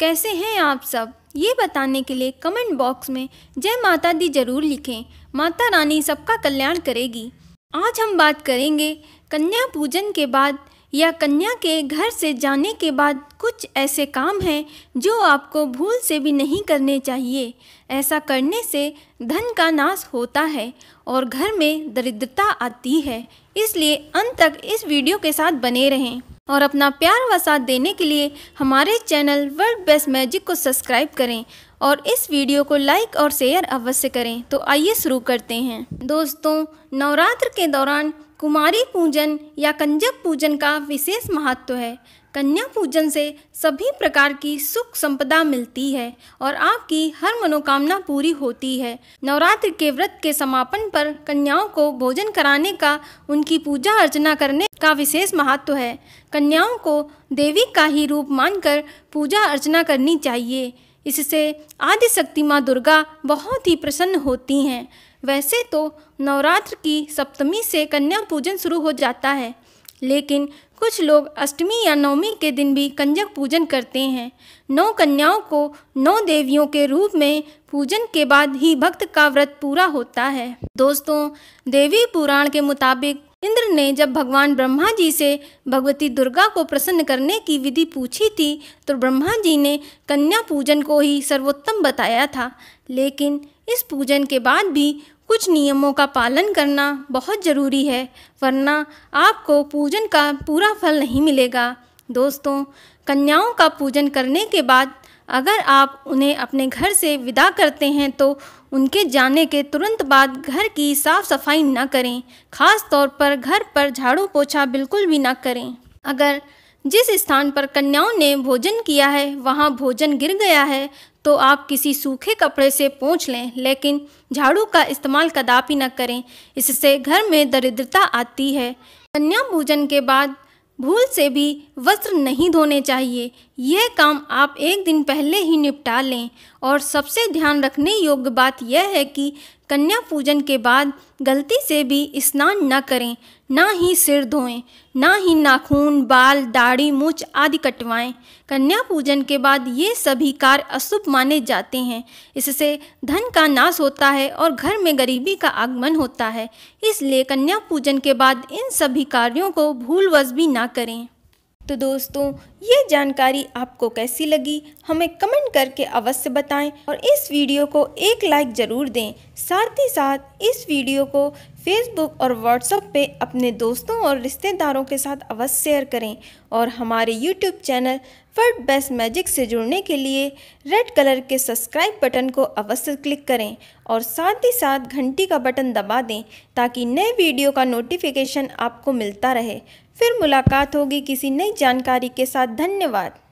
कैसे हैं आप सब ये बताने के लिए कमेंट बॉक्स में जय माता दी जरूर लिखें माता रानी सबका कल्याण करेगी आज हम बात करेंगे कन्या पूजन के बाद या कन्या के घर से जाने के बाद कुछ ऐसे काम हैं जो आपको भूल से भी नहीं करने चाहिए ऐसा करने से धन का नाश होता है और घर में दरिद्रता आती है इसलिए अंत तक इस वीडियो के साथ बने रहें और अपना प्यार व साथ देने के लिए हमारे चैनल वर्ल्ड बेस्ट मैजिक को सब्सक्राइब करें और इस वीडियो को लाइक और शेयर अवश्य करें तो आइए शुरू करते हैं दोस्तों नवरात्र के दौरान कुमारी पूजन या कंजक पूजन का विशेष महत्व है कन्या पूजन से सभी प्रकार की सुख संपदा मिलती है और आपकी हर मनोकामना पूरी होती है नवरात्र के व्रत के समापन पर कन्याओं को भोजन कराने का उनकी पूजा अर्चना करने का विशेष महत्व है कन्याओं को देवी का ही रूप मानकर पूजा अर्चना करनी चाहिए इससे आदिशक्ति माँ दुर्गा बहुत ही प्रसन्न होती हैं वैसे तो नवरात्र की सप्तमी से कन्या पूजन शुरू हो जाता है लेकिन कुछ लोग अष्टमी या नवमी के दिन भी कंजक पूजन करते हैं नौ कन्याओं को नौ देवियों के रूप में पूजन के बाद ही भक्त का व्रत पूरा होता है दोस्तों देवी पुराण के मुताबिक इंद्र ने जब भगवान ब्रह्मा जी से भगवती दुर्गा को प्रसन्न करने की विधि पूछी थी तो ब्रह्मा जी ने कन्या पूजन को ही सर्वोत्तम बताया था लेकिन इस पूजन के बाद भी कुछ नियमों का पालन करना बहुत ज़रूरी है वरना आपको पूजन का पूरा फल नहीं मिलेगा दोस्तों कन्याओं का पूजन करने के बाद अगर आप उन्हें अपने घर से विदा करते हैं तो उनके जाने के तुरंत बाद घर की साफ सफाई न करें खास तौर पर घर पर झाड़ू पोछा बिल्कुल भी न करें अगर जिस स्थान पर कन्याओं ने भोजन किया है वहाँ भोजन गिर गया है तो आप किसी सूखे कपड़े से पोंछ लें लेकिन झाड़ू का इस्तेमाल कदापि न करें इससे घर में दरिद्रता आती है कन्या भोजन के बाद भूल से भी वस्त्र नहीं धोने चाहिए यह काम आप एक दिन पहले ही निपटा लें और सबसे ध्यान रखने योग्य बात यह है कि कन्या पूजन के बाद गलती से भी स्नान न करें ना ही सिर धोएं ना ही नाखून बाल दाढ़ी मूछ आदि कटवाएं कन्या पूजन के बाद ये सभी कार्य अशुभ माने जाते हैं इससे धन का नाश होता है और घर में गरीबी का आगमन होता है इसलिए कन्या पूजन के बाद इन सभी कार्यों को भूलवश भी ना करें तो दोस्तों ये जानकारी आपको कैसी लगी हमें कमेंट करके अवश्य बताएं और इस वीडियो को एक लाइक ज़रूर दें साथ ही साथ इस वीडियो को फेसबुक और व्हाट्सएप पे अपने दोस्तों और रिश्तेदारों के साथ अवश्य शेयर करें और हमारे यूट्यूब चैनल फर्ड बेस्ट मैजिक से जुड़ने के लिए रेड कलर के सब्सक्राइब बटन को अवश्य क्लिक करें और साथ ही साथ घंटी का बटन दबा दें ताकि नए वीडियो का नोटिफिकेशन आपको मिलता रहे फिर मुलाकात होगी किसी नई जानकारी के साथ धन्यवाद